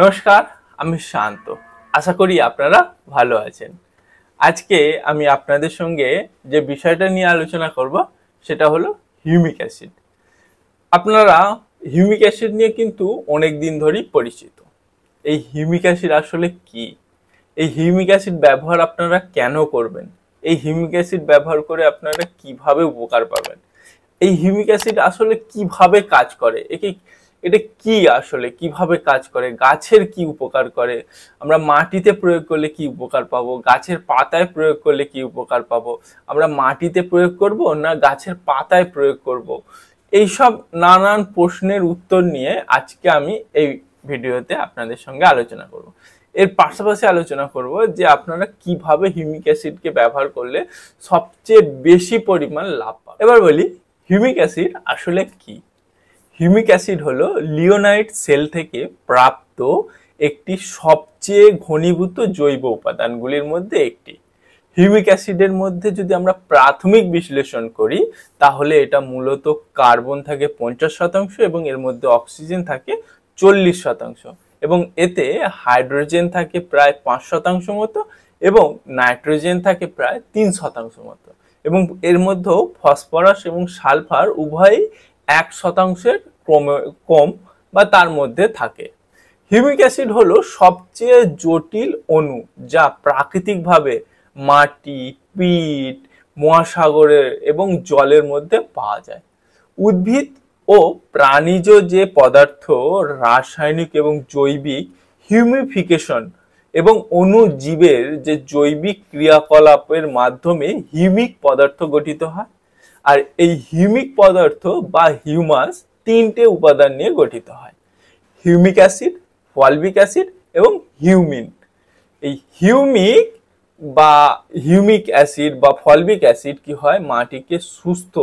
নমস্কার আমি শান্ত আশা করি আপনারা ভালো আছেন আজকে আমি আপনাদের সঙ্গে যে বিষয়টা নিয়ে আলোচনা করব সেটা হলো হিউমিক অ্যাসিড আপনারা হিউমিক অ্যাসিড নিয়ে কিন্তু অনেক দিন ধরেই পরিচিত এই হিউমিক অ্যাসিড আসলে কি এই হিউমিক অ্যাসিড ব্যবহার আপনারা কেন করবেন এই হিউমিক অ্যাসিড ব্যবহার করে আপনারা কিভাবে উপকার পাবেন এই হিউমিক অ্যাসিড আসলে কিভাবে কাজ করে একে এটা কি আসলে কিভাবে কাজ করে গাছের কি উপকার করে আমরা মাটিতে প্রয়োগ করলে কি উপকার পাবো গাছের পাতায় প্রয়োগ করলে কি উপকার পাবো আমরা মাটিতে প্রয়োগ করব না গাছের পাতায় প্রয়োগ করব। এইসব নানান প্রশ্নের উত্তর নিয়ে আজকে আমি এই ভিডিওতে আপনাদের সঙ্গে আলোচনা করব। এর পাশাপাশি আলোচনা করব যে আপনারা কিভাবে হিউমিক অ্যাসিডকে ব্যবহার করলে সবচেয়ে বেশি পরিমাণ লাভ পাবেন এবার বলি হিউমিক অ্যাসিড আসলে কী হিউমিক অ্যাসিড হলো লিওনাইট সেল থেকে প্রাপ্ত একটি সবচেয়ে ঘনীভূত জৈব উপাদানগুলির মধ্যে একটি হিউমিক অ্যাসিডের মধ্যে যদি আমরা প্রাথমিক বিশ্লেষণ করি তাহলে এটা মূলত কার্বন থাকে পঞ্চাশ শতাংশ এবং এর মধ্যে অক্সিজেন থাকে চল্লিশ শতাংশ এবং এতে হাইড্রোজেন থাকে প্রায় পাঁচ শতাংশ মতো এবং নাইট্রোজেন থাকে প্রায় তিন শতাংশ মতো এবং এর মধ্যেও ফসফরাস এবং সালফার উভয়ই এক শতাংশের ক্রমে কম বা তার মধ্যে থাকে হিউমিক অ্যাসিড হলো সবচেয়ে জটিল অণু যা প্রাকৃতিকভাবে মাটি পিট মহাসাগরের এবং জলের মধ্যে পাওয়া যায় উদ্ভিদ ও প্রাণীজ যে পদার্থ রাসায়নিক এবং জৈবিক হিউমিফিকেশন এবং অণুজীবের যে জৈবিক ক্রিয়াকলাপের মাধ্যমে হিউমিক পদার্থ গঠিত হয় আর এই হিউমিক পদার্থ বা হিউমাস তিনটে উপাদান নিয়ে গঠিত হয় হিউমিক অ্যাসিড ফলবিক অ্যাসিড এবং হিউমিন এই হিউমিক বা হিউমিক অ্যাসিড বা ফলবিক অ্যাসিড কি হয় মাটিকে সুস্থ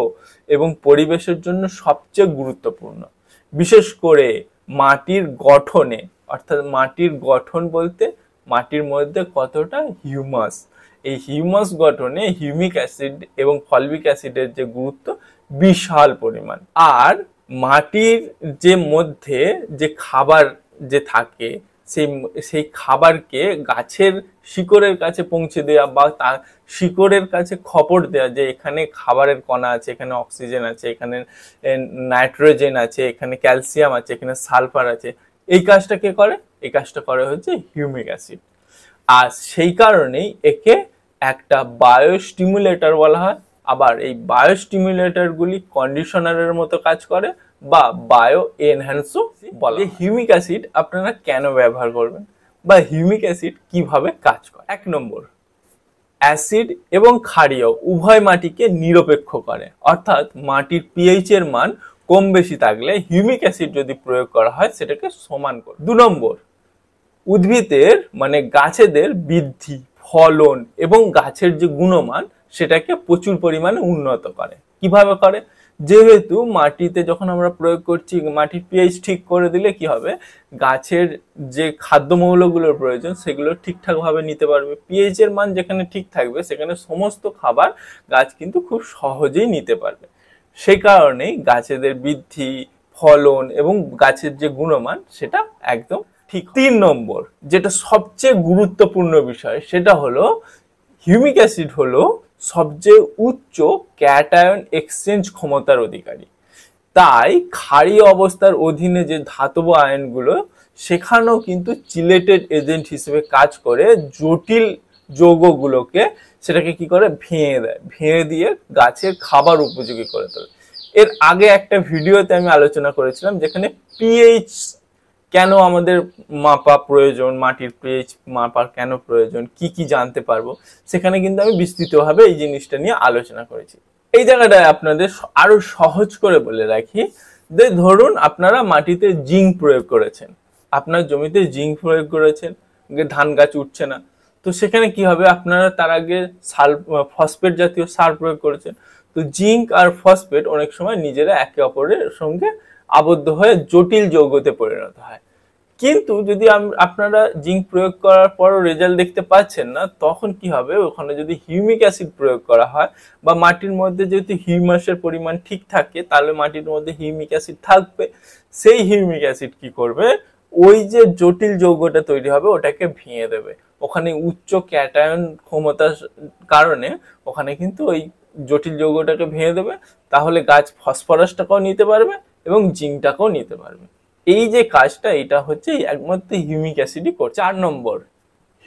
এবং পরিবেশের জন্য সবচেয়ে গুরুত্বপূর্ণ বিশেষ করে মাটির গঠনে অর্থাৎ মাটির গঠন বলতে মাটির মধ্যে কতটা হিউমাস এই হিউমাস গঠনে হিউমিক অ্যাসিড এবং ফলবিক অ্যাসিডের যে গুরুত্ব বিশাল পরিমাণ আর মাটির যে মধ্যে যে খাবার যে থাকে সেই সেই খাবারকে গাছের শিকড়ের কাছে পৌঁছে দেওয়া বা তার শিকড়ের কাছে খবর দেওয়া যে এখানে খাবারের কণা আছে এখানে অক্সিজেন আছে এখানে নাইট্রোজেন আছে এখানে ক্যালসিয়াম আছে এখানে সালফার আছে এই কাজটা কে করে এই কাজটা করে হচ্ছে হিউমিক অ্যাসিড আর সেই কারণেই একে একটা বায়োস্টিমুলেটর বলা হয় আবার এই বায়োস্টিমুলেটরগুলি কন্ডিশনারের মতো কাজ করে বা বায়ো এনহ্যান্সও বলে হিউমিক অ্যাসিড আপনারা কেন ব্যবহার করবেন বা হিউমিক অ্যাসিড কিভাবে কাজ করে এক নম্বর অ্যাসিড এবং ক্ষারীয় উভয় মাটিকে নিরপেক্ষ করে অর্থাৎ মাটির পিএইচ এর মান কম বেশি থাকলে হিউমিক অ্যাসিড যদি প্রয়োগ করা হয় সেটাকে সমান করে দু নম্বর উদ্ভিদের মানে গাছেদের বৃদ্ধি ফলন এবং গাছের যে গুণমান সেটাকে প্রচুর পরিমাণে উন্নত করে কিভাবে করে যেহেতু মাটিতে যখন আমরা প্রয়োগ করছি মাটির পিএইচ ঠিক করে দিলে কি হবে গাছের যে খাদ্যমৌলগুলোর প্রয়োজন সেগুলো ঠিকঠাকভাবে নিতে পারবে পিএইচের মান যেখানে ঠিক থাকবে সেখানে সমস্ত খাবার গাছ কিন্তু খুব সহজেই নিতে পারবে সেই কারণেই গাছেদের বৃদ্ধি ফলন এবং গাছের যে গুণমান সেটা একদম ঠিক তিন নম্বর যেটা সবচেয়ে গুরুত্বপূর্ণ বিষয় সেটা হলো হিউমিক অ্যাসিড হলো সবচেয়ে উচ্চ ক্যাটায়ন এক্সচেঞ্জ ক্ষমতার অধিকারী তাই খাড়ি অবস্থার অধীনে যে ধাতব আয়নগুলো সেখানেও কিন্তু চিলেটেড এজেন্ট হিসেবে কাজ করে জটিল যৌগগুলোকে সেটাকে কি করে ভেঙে দেয় ভেঙে দিয়ে গাছের খাবার উপযোগী করে তোলে এর আগে একটা ভিডিওতে আমি আলোচনা করেছিলাম যেখানে পিএইচ কেন আমাদের মাপা প্রয়োজন মাটির পেজ মাপার কেন প্রয়োজন কি কি জানতে পারবো সেখানে কিন্তু আমি বিস্তৃতভাবে এই জিনিসটা নিয়ে আলোচনা করেছি এই জায়গাটায় আপনাদের আরো সহজ করে বলে রাখি যে ধরুন আপনারা মাটিতে জিঙ্ক প্রয়োগ করেছেন আপনার জমিতে জিঙ্ক প্রয়োগ করেছেন ধান গাছ উঠছে না তো সেখানে কি হবে আপনারা তার আগে সার ফসফেট জাতীয় সার প্রয়োগ করেছেন তো জিঙ্ক আর ফসফেট অনেক সময় নিজেরা একে অপরের সঙ্গে আবদ্ধ হয়ে জটিল যৌগতে পরিণত হয় কিন্তু যদি আপনারা জিঙ্ক প্রয়োগ করার পরও রেজাল্ট দেখতে পাচ্ছেন না তখন কি হবে ওখানে যদি হিউমিক অ্যাসিড প্রয়োগ করা হয় বা মাটির মধ্যে যেহেতু হিউমাসের পরিমাণ ঠিক থাকে তাহলে মাটির মধ্যে হিউমিক অ্যাসিড থাকবে সেই হিউমিক অ্যাসিড কি করবে ওই যে জটিল যৌগটা তৈরি হবে ওটাকে ভেঙে দেবে ওখানে উচ্চ ক্যাটায়ন ক্ষমতার কারণে ওখানে কিন্তু ওই জটিল যৌগটাকে ভেঙে দেবে তাহলে গাছ ফসফরাসটাকেও নিতে পারবে এবং জিঙ্কটাকেও নিতে পারবে এই যে কাজটা এটা হচ্ছে একমাত্র হিউমিক অ্যাসিডই করে চার নম্বর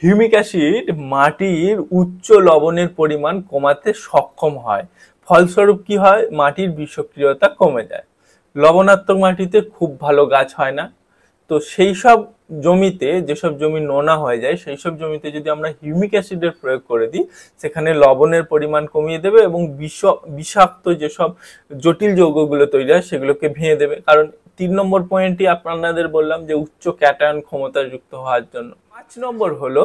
হিউমিক অ্যাসিড মাটির উচ্চ লবণের পরিমাণ কমাতে সক্ষম হয় ফলস্বরূপ কি হয় মাটির বিষক্রিয়তা কমে যায় লবণাত্মক মাটিতে খুব ভালো গাছ হয় না তো সেই সব জমিতে যেসব জমি নোনা হয়ে যায় সেই সব জমিতে যদি আমরা হিউমিক অ্যাসিডের প্রয়োগ করে দিই সেখানে লবণের পরিমাণ কমিয়ে দেবে এবং বিষ বিষাক্ত যেসব জটিল যৌগগুলো তৈরি হয় সেগুলোকে ভেঙে দেবে কারণ তিন নম্বর পয়েন্টই আপনাদের বললাম যে উচ্চ ক্যাটায়ন যুক্ত হওয়ার জন্য পাঁচ নম্বর হলো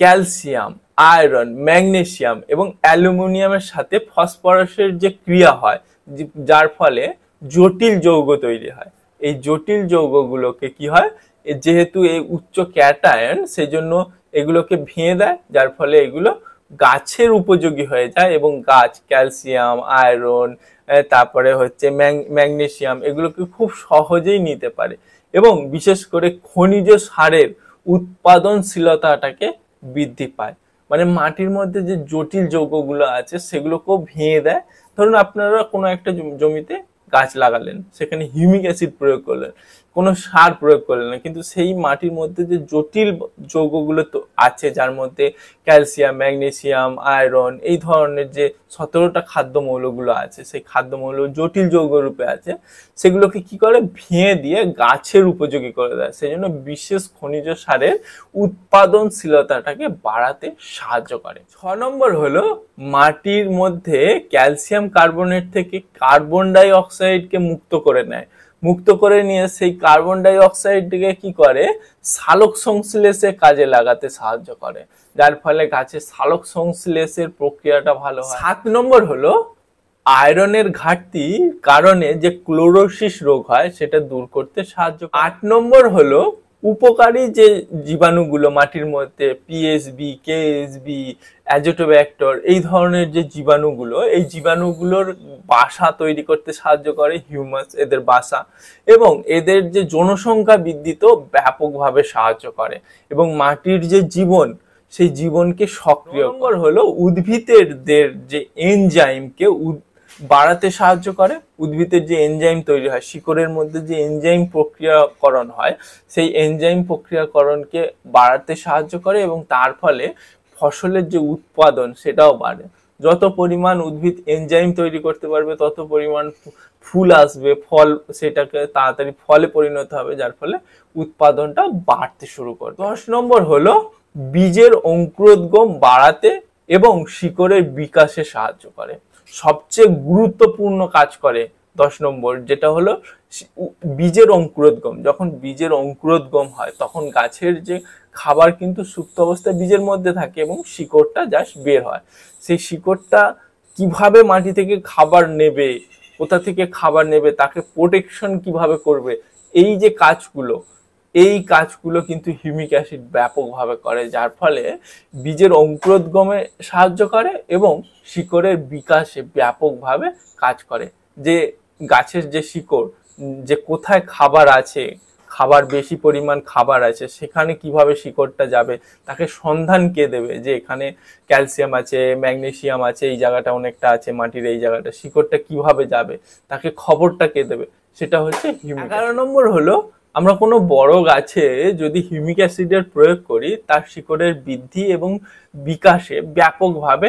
ক্যালসিয়াম আয়রন ম্যাগনেসিয়াম এবং অ্যালুমিনিয়ামের সাথে ফসফরাসের যে ক্রিয়া হয় যার ফলে জটিল যৌগ তৈরি হয় এই জটিল যৌগগুলোকে কি হয় যেহেতু এই উচ্চ ক্যাটায়ন সেজন্য এগুলোকে ভেঙে দেয় যার ফলে এগুলো গাছের উপযোগী হয়ে যায় এবং গাছ ক্যালসিয়াম আয়রন তারপরে হচ্ছে ম্যাগনেশিয়াম এগুলোকে খুব সহজেই নিতে পারে এবং বিশেষ করে খনিজ সারের উৎপাদনশীলতাটাকে বৃদ্ধি পায় মানে মাটির মধ্যে যে জটিল যৌগগুলো আছে সেগুলোকেও ভেঙে দেয় ধরুন আপনারা কোনো একটা জমিতে গাছ লাগালেন সেখানে হিউমিক অ্যাসিড প্রয়োগ করলেন কোনো সার প্রয়োগ করলেন না কিন্তু সেই মাটির মধ্যে যে জটিল যৌগগুলো তো আছে যার মধ্যে ক্যালসিয়াম ম্যাগনেসিয়াম আয়রন এই ধরনের যে সতেরোটা খাদ্য মৌলগুলো আছে সেই খাদ্য মৌল জটিল যৌগ রূপে আছে সেগুলোকে কি করে ভেঙে দিয়ে গাছের উপযোগী করে দেয় সেই জন্য বিশেষ খনিজ সারের উৎপাদনশীলতাটাকে বাড়াতে সাহায্য করে ছ নম্বর হলো মাটির মধ্যে ক্যালসিয়াম কার্বনেট থেকে কার্বন ডাই অক্সাইডকে মুক্ত করে নেয় মুক্ত করে নিয়ে সেই কার্বন ডাই অক্সাইডকে কি করে সালোক সংশ্লেষে কাজে লাগাতে সাহায্য করে যার ফলে গাছের সালোক সংশ্লেষের প্রক্রিয়াটা ভালো হয় সাত নম্বর হলো আয়রনের ঘাটতি কারণে যে ক্লোরোসিস রোগ হয় সেটা দূর করতে সাহায্য আট নম্বর হলো উপকারী যে জীবাণুগুলো মাটির মধ্যে পিএসবি কেএসবি অ্যাজোটোব্যাক্টর এই ধরনের যে জীবাণুগুলো এই জীবাণুগুলোর বাসা তৈরি করতে সাহায্য করে হিউমাস এদের বাসা এবং এদের যে জনসংখ্যা বৃদ্ধিতেও ব্যাপকভাবে সাহায্য করে এবং মাটির যে জীবন সেই জীবনকে সক্রিয় হলো উদ্ভিদের যে এনজাইমকে বাড়াতে সাহায্য করে উদ্ভিদের যে এনজাইম তৈরি হয় শিকড়ের মধ্যে যে এনজাইম প্রক্রিয়াকরণ হয় সেই এনজাইম প্রক্রিয়াকরণকে বাড়াতে সাহায্য করে এবং তার ফলে ফসলের যে উৎপাদন সেটাও বাড়ে যত পরিমাণ উদ্ভিদ এনজাইম তৈরি করতে পারবে তত পরিমাণ ফুল আসবে ফল সেটাকে তাড়াতাড়ি ফলে পরিণত হবে যার ফলে উৎপাদনটা বাড়তে শুরু করবে দশ নম্বর হলো বীজের অঙ্কুরোদ্গম বাড়াতে এবং শিকড়ের বিকাশে সাহায্য করে সবচেয়ে গুরুত্বপূর্ণ কাজ করে দশ নম্বর যেটা হলো বীজের অঙ্কুরোদ্গম যখন বীজের অঙ্কুরোদ্গম হয় তখন গাছের যে খাবার কিন্তু সুপ্ত অবস্থায় বীজের মধ্যে থাকে এবং শিকড়টা জাস্ট বের হয় সেই শিকড়টা কিভাবে মাটি থেকে খাবার নেবে কোথা থেকে খাবার নেবে তাকে প্রোটেকশন কিভাবে করবে এই যে কাজগুলো এই কাজগুলো কিন্তু হিউমিক অ্যাসিড ব্যাপকভাবে করে যার ফলে বীজের অঙ্কুরোদ্গমে সাহায্য করে এবং শিকড়ের বিকাশে ব্যাপকভাবে কাজ করে যে গাছের যে শিকড় যে কোথায় খাবার আছে খাবার বেশি পরিমাণ খাবার আছে সেখানে কিভাবে শিকড়টা যাবে তাকে সন্ধান কে দেবে যে এখানে ক্যালসিয়াম আছে ম্যাগনেসিয়াম আছে এই জায়গাটা অনেকটা আছে মাটির এই জায়গাটা শিকড়টা কিভাবে যাবে তাকে খবরটা কে দেবে সেটা হচ্ছে এগারো নম্বর হলো আমরা কোনো বড় গাছে যদি হিউমিক অ্যাসিডের প্রয়োগ করি তার শিকড়ের বৃদ্ধি এবং বিকাশে ব্যাপকভাবে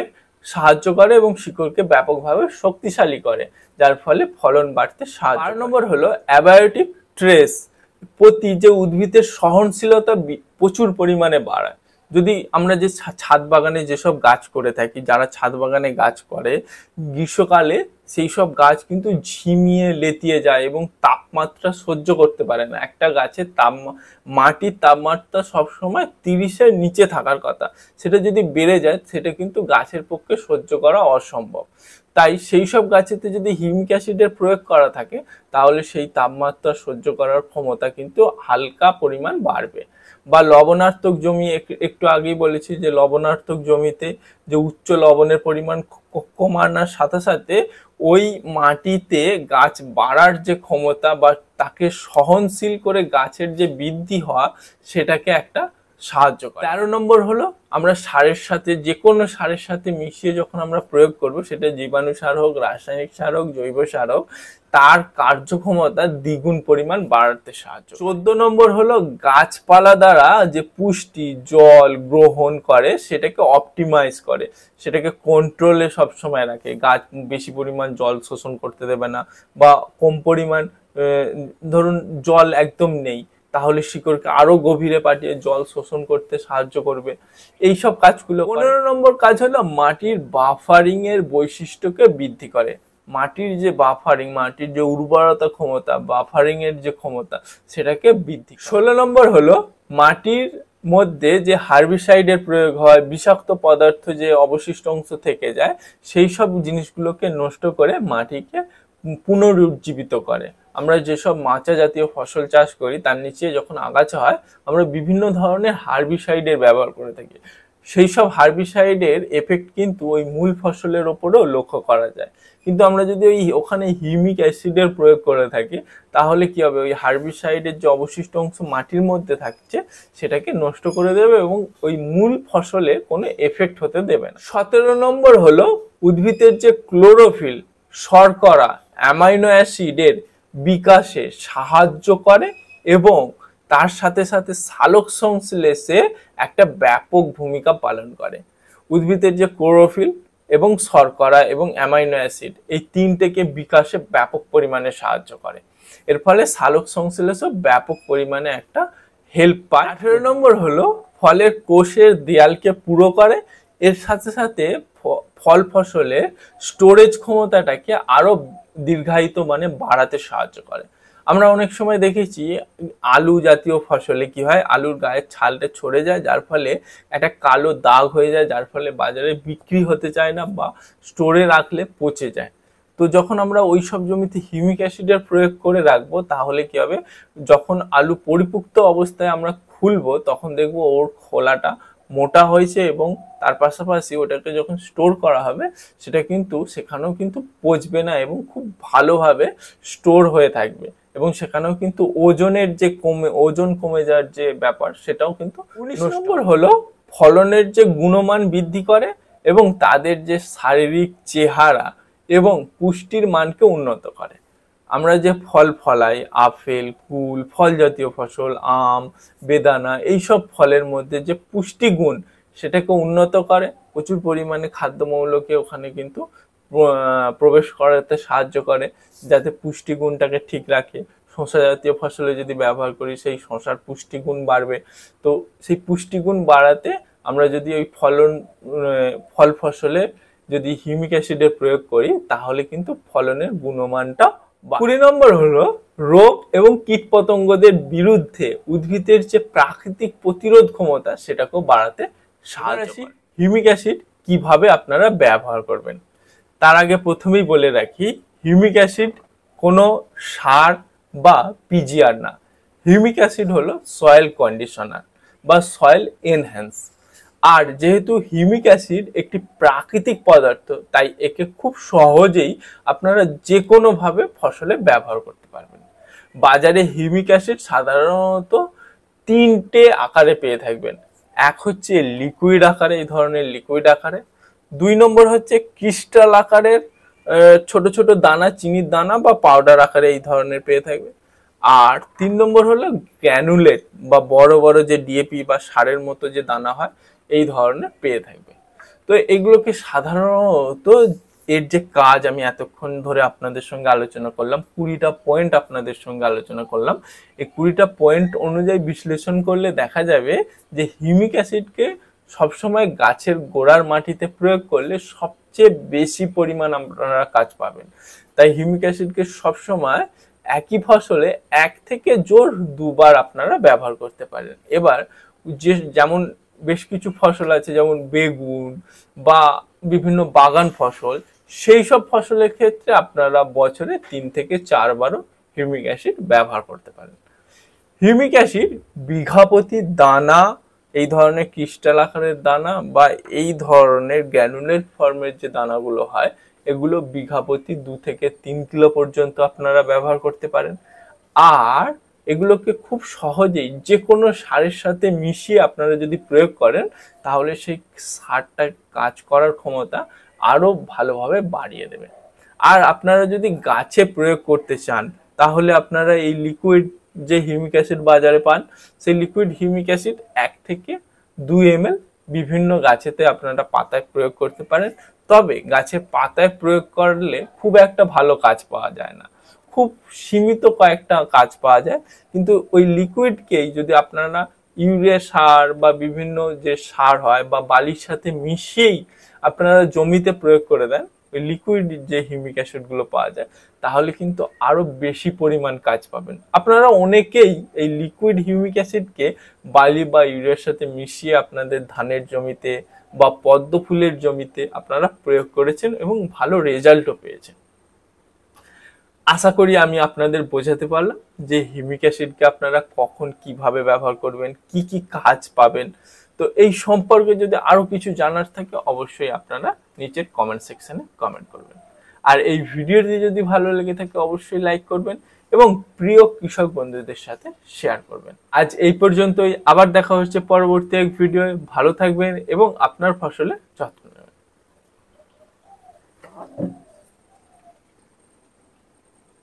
সাহায্য করে এবং শিকড়কে ব্যাপকভাবে শক্তিশালী করে যার ফলে ফলন বাড়তে সাহায্য আর নম্বর হলো অ্যাবায়োটিক ট্রেস প্রতি যে উদ্ভিদের সহনশীলতা প্রচুর পরিমাণে বাড়ায় যদি আমরা যে ছাদ বাগানে যেসব গাছ করে থাকি যারা ছাদ বাগানে গাছ করে গ্রীষ্মকালে সেই সব গাছ কিন্তু ঝিমিয়ে লেতিয়ে যায় এবং তাপমাত্রা সহ্য করতে পারে না একটা গাছের তাপ মাটির তাপমাত্রা সবসময় তিরিশের নিচে থাকার কথা সেটা যদি বেড়ে যায় সেটা কিন্তু গাছের পক্ষে সহ্য করা অসম্ভব তাই সেই সব গাছেতে যদি হিমিক অ্যাসিডের প্রয়োগ করা থাকে তাহলে সেই তাপমাত্রা সহ্য করার ক্ষমতা কিন্তু হালকা পরিমাণ বাড়বে বা লবণার্থক জমি একটু আগেই বলেছি যে লবণার্থক জমিতে যে উচ্চ লবণের পরিমাণ কমানোর সাথে সাথে ওই মাটিতে গাছ বাড়ার যে ক্ষমতা বা তাকে সহনশীল করে গাছের যে বৃদ্ধি হওয়া সেটাকে একটা সাহায্য করে তেরো নম্বর হলো আমরা সারের সাথে যে কোনো সারের সাথে মিশিয়ে যখন আমরা প্রয়োগ করব সেটা জীবাণু সার হোক রাসায়নিক সার হোক জৈব সার হোক তার কার্যক্ষমতা দ্বিগুণ পরিমাণ বাড়াতে সাহায্য চোদ্দ নম্বর হলো গাছপালা দ্বারা যে পুষ্টি জল গ্রহণ করে সেটাকে অপটিমাইজ করে সেটাকে কন্ট্রোলে সবসময় রাখে গাছ বেশি পরিমাণ জল শোষণ করতে দেবে না বা কম পরিমাণ ধরুন জল একদম নেই তাহলে শিকড়কে আরো গভীরে পাঠিয়ে জল শোষণ করতে সাহায্য করবে এই সব কাজগুলো পনেরো নম্বর কাজ হলো মাটির বাফারিং এর বৈশিষ্ট্যকে বৃদ্ধি করে মাটির যে বাফারিং মাটির যে উর্বরতা ক্ষমতা বাফারিং এর যে ক্ষমতা সেটাকে বৃদ্ধি ষোলো নম্বর হলো মাটির মধ্যে যে হার্বিসাইডের প্রয়োগ হয় বিষাক্ত পদার্থ যে অবশিষ্ট অংশ থেকে যায় সেই সব জিনিসগুলোকে নষ্ট করে মাটিকে পুনরুজ্জীবিত করে আমরা যেসব মাচা জাতীয় ফসল চাষ করি তার নিচে যখন আগাছা হয় আমরা বিভিন্ন ধরনের হার্বিসাইডের ব্যবহার করে থাকি সেই সব হার্বিসাইডের এফেক্ট কিন্তু ওই মূল ফসলের ওপরেও লক্ষ্য করা যায় কিন্তু আমরা যদি ওই ওখানে হিউমিক অ্যাসিডের প্রয়োগ করে থাকি তাহলে কি হবে ওই হার্বিসাইডের যে অবশিষ্ট অংশ মাটির মধ্যে থাকছে সেটাকে নষ্ট করে দেবে এবং ওই মূল ফসলে কোনো এফেক্ট হতে দেবে না সতেরো নম্বর হলো উদ্ভিদের যে ক্লোরোফিল শর্করা অ্যামাইনো অ্যাসিডের বিকাশে সাহায্য করে এবং তার সাথে সাথে সালোক সংশ্লেষে একটা ব্যাপক ভূমিকা পালন করে উদ্ভিদের যে ক্লোরোফিল এবং শর্করা এবং অ্যামাইনো অ্যাসিড এই তিনটেকে বিকাশে ব্যাপক পরিমাণে সাহায্য করে এর ফলে সালোক সংশ্লেষও ব্যাপক পরিমাণে একটা হেল্প পায় আঠেরো নম্বর হলো ফলের কোষের দেয়ালকে পুরো করে এর সাথে সাথে ফল ফসলে স্টোরেজ ক্ষমতাটাকে আরও দীর্ঘায়িত মানে বাড়াতে সাহায্য করে আমরা অনেক সময় দেখেছি আলু জাতীয় ফসলে কি হয় আলুর গায়ের ছালটা ছড়ে যায় যার ফলে একটা কালো দাগ হয়ে যায় যার ফলে বাজারে বিক্রি হতে চায় না বা স্টোরে রাখলে পচে যায় তো যখন আমরা ওই সব জমিতে হিউমিক অ্যাসিডের প্রয়োগ করে রাখবো তাহলে কি হবে যখন আলু পরিপুক্ত অবস্থায় আমরা খুলবো তখন দেখবো ওর খোলাটা মোটা হয়েছে এবং তার পাশাপাশি ওটাকে যখন স্টোর করা হবে সেটা কিন্তু সেখানেও কিন্তু পচবে না এবং খুব ভালোভাবে স্টোর হয়ে থাকবে এবং সেখানেও কিন্তু ওজনের যে কমে ওজন কমে যাওয়ার যে ব্যাপার সেটাও কিন্তু উনিশ নম্বর হলো ফলনের যে গুণমান বৃদ্ধি করে এবং তাদের যে শারীরিক চেহারা এবং পুষ্টির মানকে উন্নত করে আমরা যে ফল ফলাই আপেল কুল ফল জাতীয় ফসল আম বেদানা এইসব ফলের মধ্যে যে পুষ্টিগুণ সেটাকে উন্নত করে প্রচুর পরিমাণে খাদ্যমৌলকে ওখানে কিন্তু প্রবেশ করাতে সাহায্য করে যাতে পুষ্টিগুণটাকে ঠিক রাখে শশা জাতীয় ফসলে যদি ব্যবহার করি সেই শশার পুষ্টিগুণ বাড়বে তো সেই পুষ্টিগুণ বাড়াতে আমরা যদি ওই ফলন ফল ফসলে যদি হিউমিক অ্যাসিডের প্রয়োগ করি তাহলে কিন্তু ফলনের গুণমানটা কুড়ি নম্বর হলো রোগ এবং কীটপতঙ্গদের বিরুদ্ধে উদ্ভিদের যে প্রাকৃতিক প্রতিরোধ ক্ষমতা সেটাকেও বাড়াতে হিউমিক অ্যাসিড কিভাবে আপনারা ব্যবহার করবেন তার আগে প্রথমেই বলে রাখি হিউমিক অ্যাসিড কোনো সার বা পিজিআর না হিউমিক অ্যাসিড হলো সয়েল কন্ডিশনার বা সয়েল এনহ্যান্স আর যেহেতু হিউমিক অ্যাসিড একটি প্রাকৃতিক পদার্থ তাই একে খুব সহজেই আপনারা যে কোনোভাবে ফসলে ব্যবহার করতে পারবেন বাজারে হিউমিক অ্যাসিড সাধারণত তিনটে আকারে পেয়ে থাকবেন এক হচ্ছে লিকুইড আকারে এই ধরনের লিকুইড আকারে দুই নম্বর হচ্ছে ক্রিস্টাল আকারের ছোট ছোট দানা চিনির দানা বা পাউডার আকারে এই ধরনের পেয়ে থাকবে আর তিন নম্বর হলো গ্যানুলেট বা বড় বড় যে ডিএপি বা সারের মতো যে দানা হয় এই ধরনের পেয়ে থাকবে তো এগুলোকে সাধারণত এর যে কাজ আমি এতক্ষণ ধরে আপনাদের সঙ্গে আলোচনা করলাম কুড়িটা পয়েন্ট আপনাদের সঙ্গে আলোচনা করলাম এই কুড়িটা পয়েন্ট অনুযায়ী বিশ্লেষণ করলে দেখা যাবে যে হিউমিক অ্যাসিডকে সবসময় গাছের গোড়ার মাটিতে প্রয়োগ করলে সবচেয়ে বেশি পরিমাণ আপনারা কাজ পাবেন তাই হিউমিক অ্যাসিডকে সবসময় একই ফসলে এক থেকে জোর দুবার আপনারা ব্যবহার করতে পারেন এবার যে যেমন বেশ কিছু ফসল আছে যেমন বেগুন বা বিভিন্ন বাগান ফসল সেই সব ফসলের ক্ষেত্রে আপনারা বছরে তিন থেকে চারবারও হিউমিক অ্যাসিড ব্যবহার করতে পারেন হিউমিক অ্যাসিড বিঘাপতি দানা এই ধরনের ক্রিস্টাল আকারের দানা বা এই ধরনের গ্যানুলের ফর্মের যে দানাগুলো হয় এগুলো বিঘাপতি দু থেকে তিন কিলো পর্যন্ত আপনারা ব্যবহার করতে পারেন আর এগুলোকে খুব সহজেই যে কোনো সারের সাথে মিশিয়ে আপনারা যদি প্রয়োগ করেন তাহলে সেই সারটার কাজ করার ক্ষমতা আরও ভালোভাবে বাড়িয়ে দেবে আর আপনারা যদি গাছে প্রয়োগ করতে চান তাহলে আপনারা এই লিকুইড যে হিউমিক অ্যাসিড বাজারে পান সেই লিকুইড হিউমিক অ্যাসিড এক থেকে দুই এম বিভিন্ন গাছেতে আপনারা পাতায় প্রয়োগ করতে পারেন তবে গাছে পাতায় প্রয়োগ করলে খুব একটা ভালো কাজ পাওয়া যায় না খুব সীমিত কয়েকটা কাজ পাওয়া যায় কিন্তু ওই লিকুইডকেই যদি আপনারা ইউরিয়া সার বা বিভিন্ন যে সার হয় বা বালির সাথে মিশিয়েই আপনারা জমিতে প্রয়োগ করে দেন ওই লিকুইড যে হিউমিক অ্যাসিডগুলো পাওয়া যায় তাহলে কিন্তু আরও বেশি পরিমাণ কাজ পাবেন আপনারা অনেকেই এই লিকুইড হিউমিক অ্যাসিডকে বালি বা ইউরিয়ার সাথে মিশিয়ে আপনাদের ধানের জমিতে বা পদ্ম ফুলের জমিতে আপনারা প্রয়োগ করেছেন এবং ভালো রেজাল্টও পেয়েছেন আশা করি আমি আপনাদের বোঝাতে পারলাম যে হিউমিক অ্যাসিডকে আপনারা কখন কিভাবে ব্যবহার করবেন কি কি কাজ পাবেন তো এই সম্পর্কে যদি আরও কিছু জানার থাকে অবশ্যই আপনারা নিচের কমেন্ট সেকশনে কমেন্ট করবেন আর এই ভিডিওটি যদি ভালো লেগে থাকে অবশ্যই লাইক করবেন এবং প্রিয় কৃষক বন্ধুদের সাথে শেয়ার করবেন আজ এই পর্যন্তই আবার দেখা হচ্ছে পরবর্তী এক ভিডিও ভালো থাকবেন এবং আপনার ফসলে যত্ন